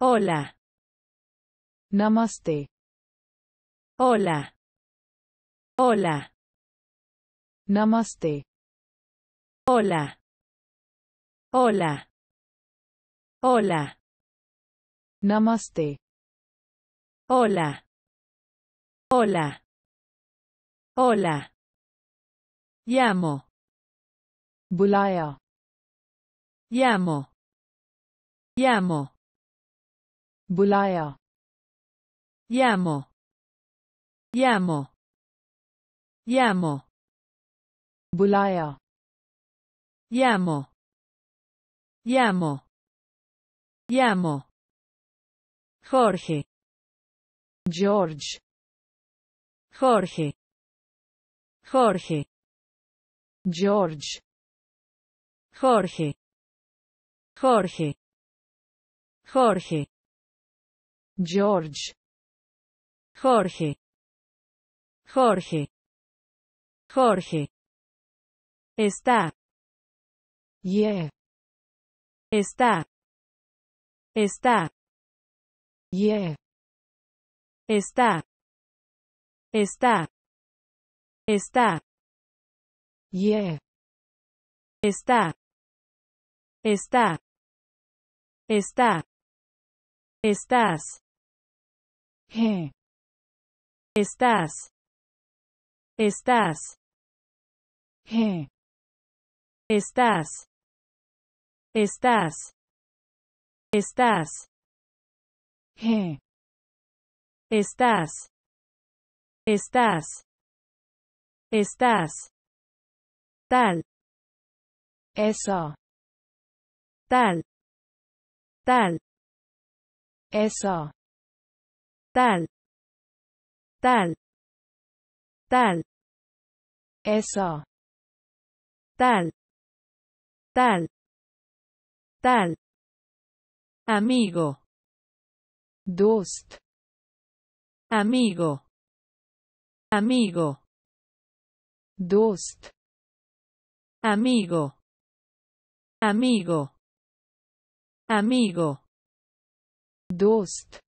Hola. Namaste. Hola. Hola. Namaste. Hola. Hola. Hola. Namaste. Hola. Hola. Hola. Llamo. Bulaya. Llamo. Llamo. Bulaya. यामो यामो यामो Bulaya. यामो यामो यामो Jorge George Jorge Jorge George Jorge Jorge Jorge George. Jorge. Jorge. Jorge. Está. Yeah. Está. Está. Yeah. Está. Está. Está. Yeah. Está. Está. Está. Estás. Estás. Estás. Estás. Estás. Estás. Estás. Estás. Estás. Tal. Eso. Tal. Tal. Eso tal, tal, tal, eso, tal, tal, tal, amigo, dost, amigo, amigo, dost, amigo, amigo, amigo, dost,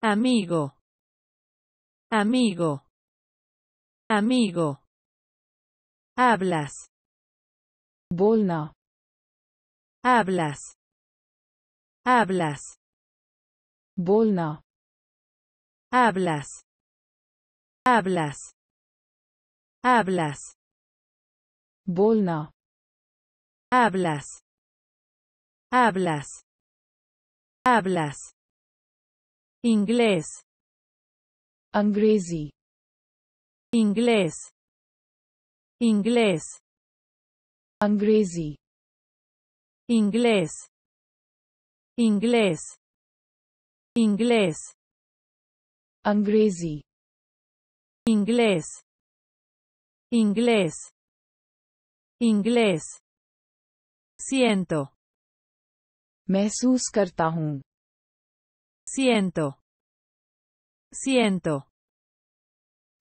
Amigo. Amigo. Amigo. Hablas. Bolna. Hablas. Hablas. Bolna. Hablas. Hablas. Hablas. Bolna. Hablas. Hablas. Hablas. inglês अंग्रेजी inglês inglês अंग्रेजी inglês inglês inglês अंग्रेजी inglês inglês inglês siento महसूस करता हूँ Siento. Siento.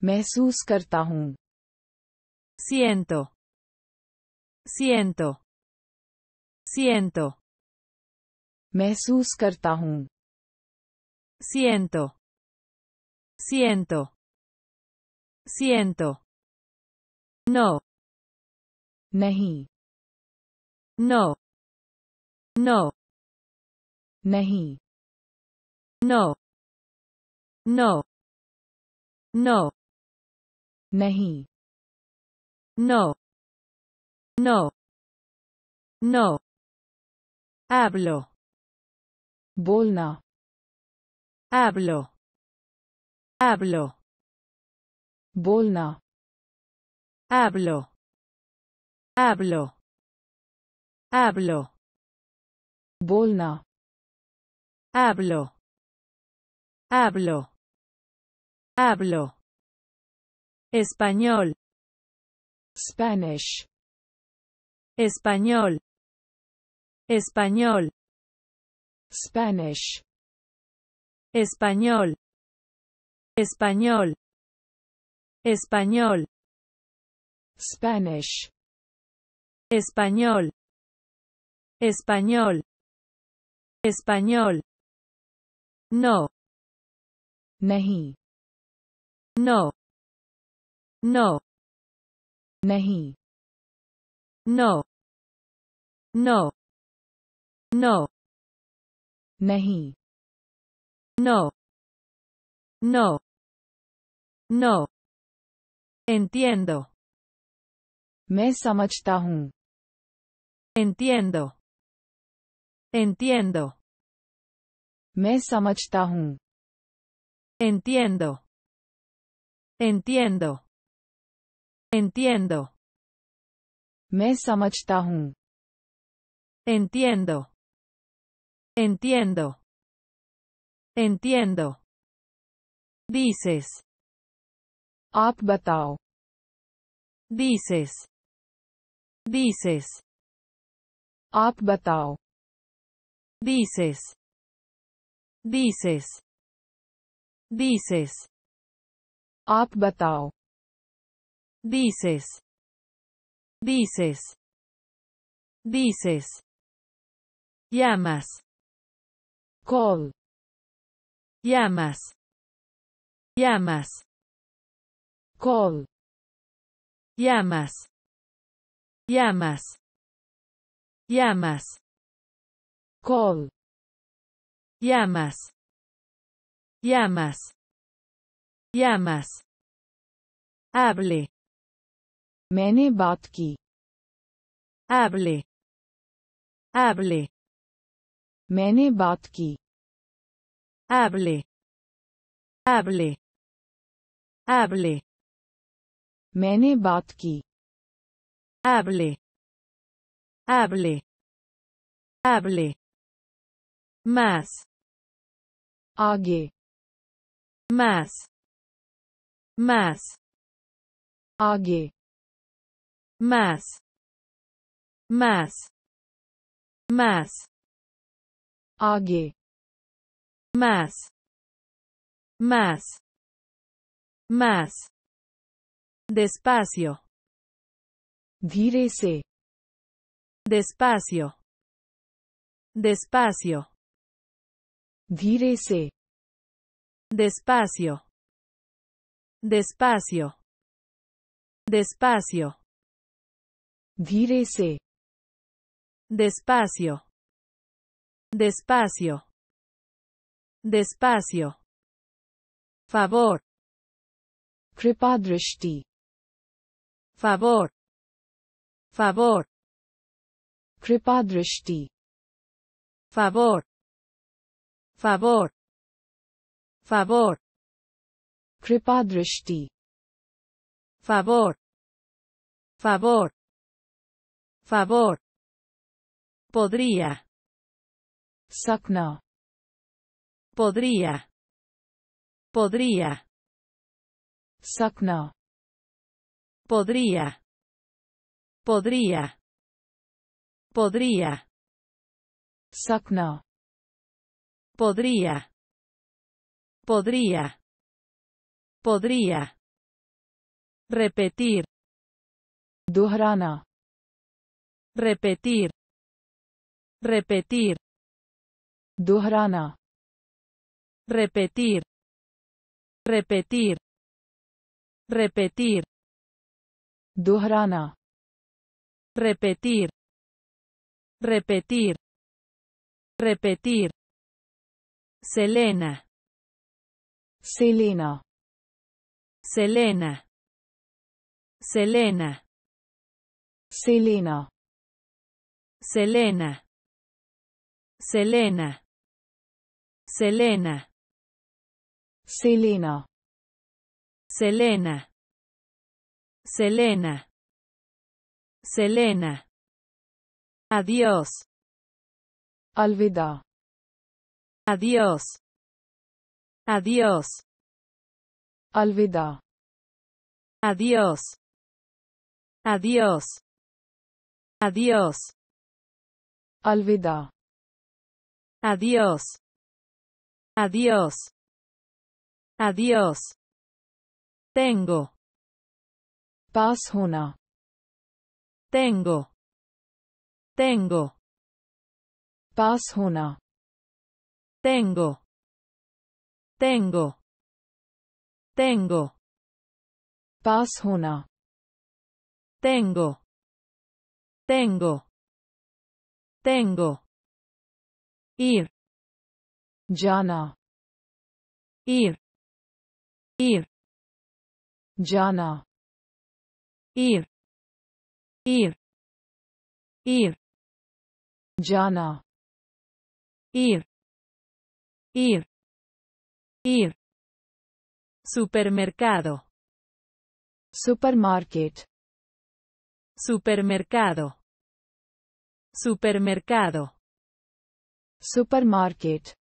mehsus karta Siento. Siento. Siento. mehsus karta Siento. Siento. Siento. No. nahi No. No. no no. No. No. Nahi. No. No. No. Hablo. Bolna. Hablo. Hablo. Bolna. Hablo. Hablo. Hablo. Bolna. Hablo. Hablo. Hablo. Español. Spanish. Español. Español. Spanish. Español. Español. Español. Spanish. Español. Español. Español. No. नहीं no no नहीं no no no नहीं no no no एंतीएंदो मैं समझता हूँ एंतीएंदो एंतीएंदो मैं समझता हूँ Entiendo. Entiendo. Entiendo. Me samajhta Entiendo. Entiendo. Entiendo. Dices. Aap Dices. Dices. आप Dices. Dices. Dices. Aap batao. Dices. Dices. Dices. Llamas. Call. Llamas. Llamas. Call. Llamas. Llamas. Llamas. Call. Llamas. Llamas. Llamas. Hable. मैंने बात की Hable. Hable. मैंने बात की Hable. Hable. Hable. मैंने बात की Hable. Hable. Hable. Más. आगे más más ague más más más ague más más más despacio Dírese. despacio despacio Dírese. Despacio. Despacio. Despacio. dírese, Despacio. Despacio. Despacio. Favor. Kripadrishti. Favor. Favor. Kripadrishti. Favor. Favor favor kripadrishti favor favor favor podría sakna podría podría sakna podría podría podría sakna podría Podría. Podría. Repetir. Dohrana. Repetir. Repetir. Dohrana. Repetir. Repetir. Repetir. Dohrana. Repetir. Repetir. Repetir. Selena. Selena. Selena. Selena. Selena. Selena. Selena. Selena. Selena. Selena. Selena. Selena. Adiós. Alvida. Adiós. Adiós. Alvida. Adiós. Adiós. Adiós. Alvida. Adiós. Adiós. Adiós. Tengo. Paz Tengo. Tengo. Paz Tengo. Tengo. Tengo. pas tengo tengo tengo ir jana ir ir jana ir ir ir jana ir ir supermercado supermarket supermercado supermercado supermarket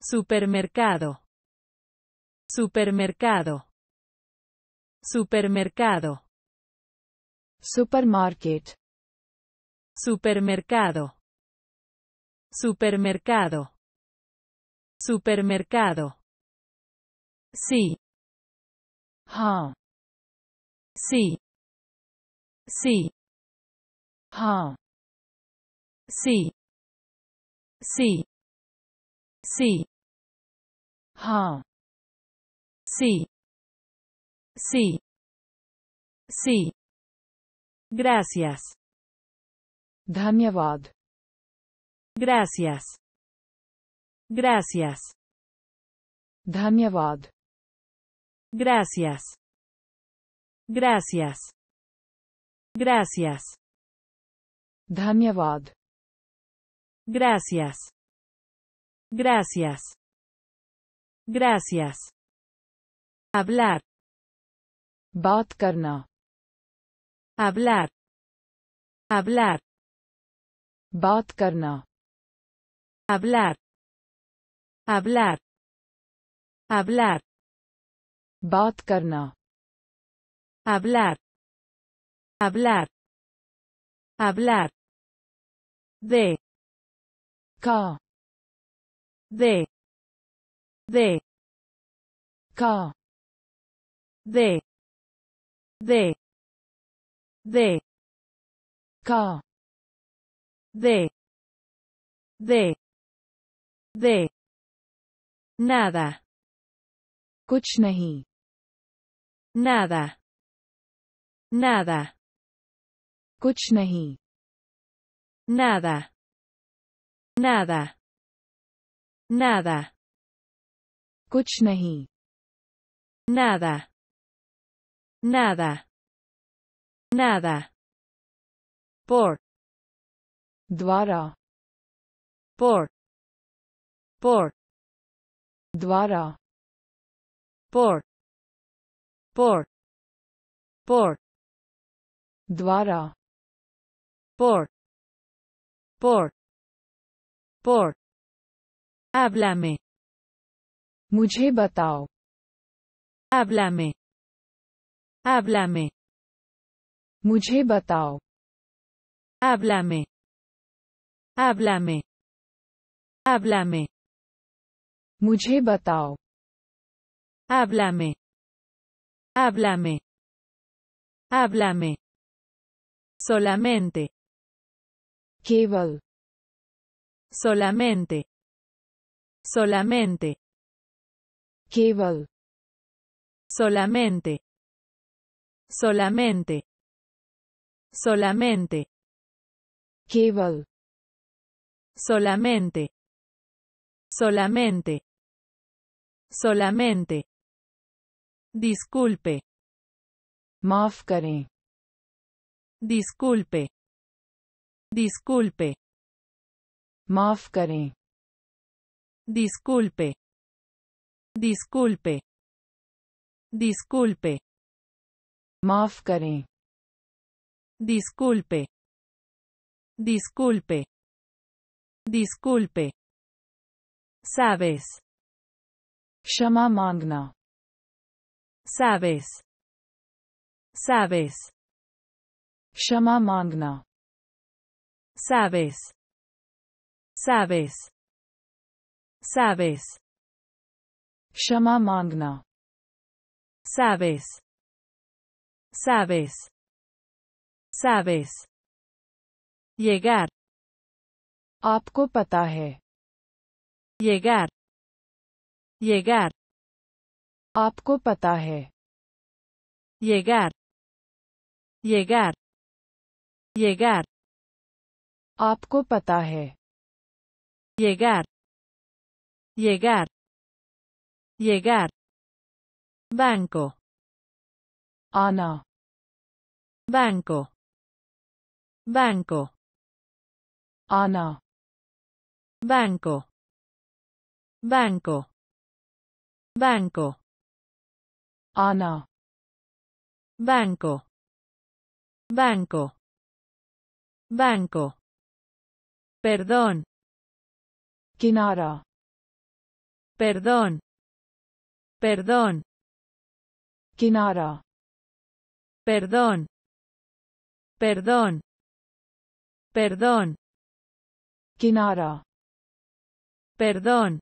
supermercado supermercado supermercado supermarket supermercado supermercado Supermercado. Sí. Ha. Sí. Sí. Ha. Sí. Sí. Sí. Sí. Sí. Sí. Gracias. Dhanyavad. Gracias. Gracias. Dhanyavad. Gracias. Gracias. Gracias. Dhanyavad. Gracias. Gracias. Gracias. Hablar. Baat Hablar. Hablar. Baat Hablar. Hablar. Hablar. बात करना. Hablar. Hablar. Hablar. De. Ka. De. De. Ka. De. De. De. Ka. De. De. De. Nada. Kuch nahi. Nada. Nada. Kuch nahi. Nada. Nada. Nada. Kuch nahi. Nada. Nada. Nada. Por. dwara Por. Por. द्वारा por por por द्वारा por por por háblame मुझे बताओ háblame háblame मुझे बताओ háblame háblame háblame me. batao. Háblame. Háblame. Háblame. Solamente. Keval. Solamente. Solamente. Keval. Solamente. Solamente. Solamente. Keval. Solamente. Solamente. Solamente. Disculpe. Maaf Disculpe. Disculpe. Maaf Disculpe. Disculpe. Disculpe. Maaf Disculpe. Disculpe. Disculpe. Sabes. क्षमा मांगना सैवेस सैवेस क्षमा मांगना सैवेस सैवेस सैवेस क्षमा मांगना सैवेस सैवेस सैवेस ये गैर आपको पता है ये गैर Llegar. आपको पता है Llegar. Llegar. Llegar. आपको पता है Llegar. Llegar. Llegar. Banco. ana Banco. Banco. आना Banco. Banco. Banco. Ana. Banco. Banco. Banco. Perdón. Kinara. Perdón. Perdón. Kinara. Perdón. Perdón. Perdón. Kinara. Perdón.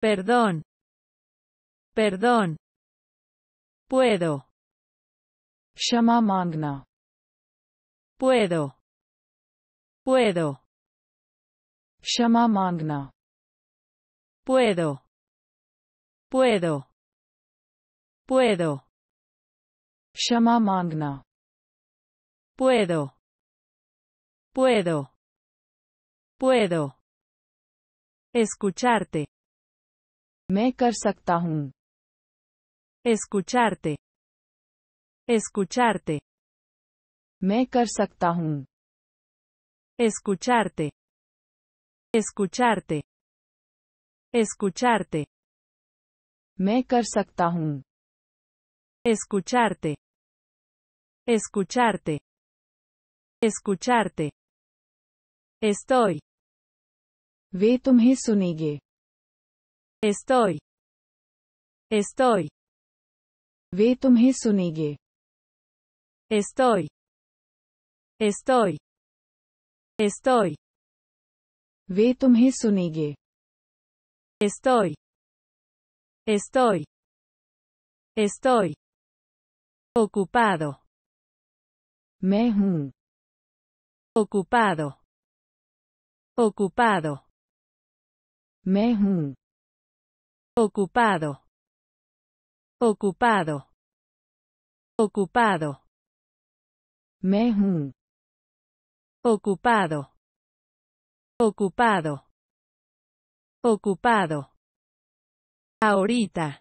Perdón. Perdón. Puedo. Shama Magna. Puedo. Puedo. Shama Magna. Puedo. Puedo. Puedo. Shama Magna. Puedo. Puedo. Puedo. Escucharte. Me कर escucharte, escucharte. me kar Escucharte. Escucharte. Escucharte. me kar Escucharte. Escucharte. Escucharte. Estoy. vetum तुम्हें Estoy. Estoy. वे तुम्हें Estoy. Estoy. Estoy. Ve tumhe Estoy. Estoy. Estoy. Ocupado. Me Ocupado. Ocupado. Me Ocupado ocupado, ocupado. me ocupado, ocupado, ocupado. Ahorita.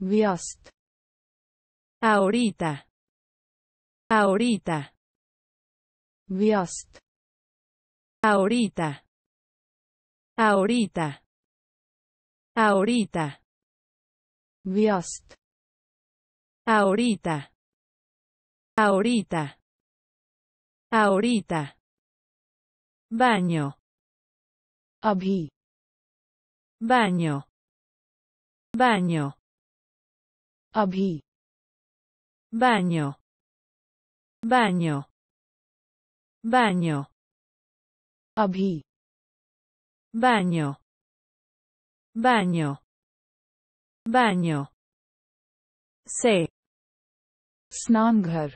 Viost. Ahorita. Ahorita. Viost. Ahorita. Ahorita. Ahorita. Viost. Ahorita. Ahorita. Ahorita. Baño. Abhi. Baño. Baño. Abhi. Baño. Baño. Baño. Abi. Baño. Baño. baño se snanghar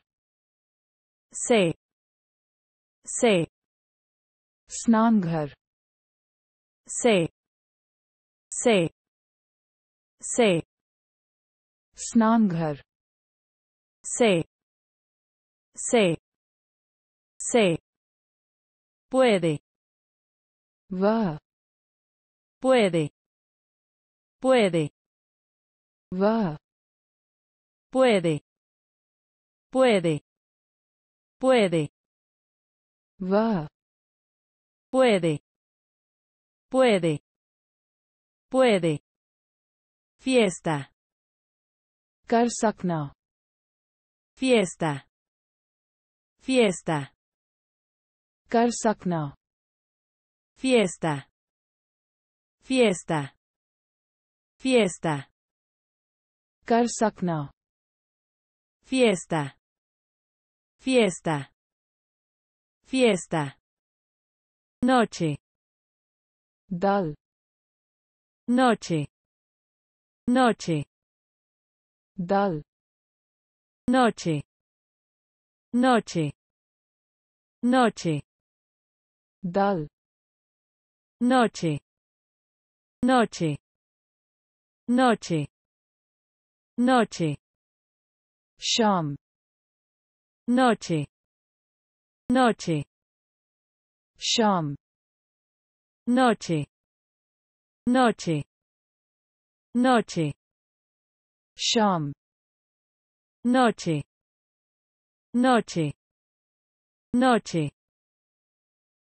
se se snanghar se se se snanghar se se se puede va puede puede va puede puede puede va puede puede puede fiesta sakna. Fiesta. Fiesta. sakna. Fiesta. Fiesta. Fiesta fiesta fiesta fiesta noche dal noche noche dal noche noche noche dal noche noche noche Noche. Sham. Noche. Noche. Sham. Noche. Noche. Noche. Sham. Noche. Noche. Noche.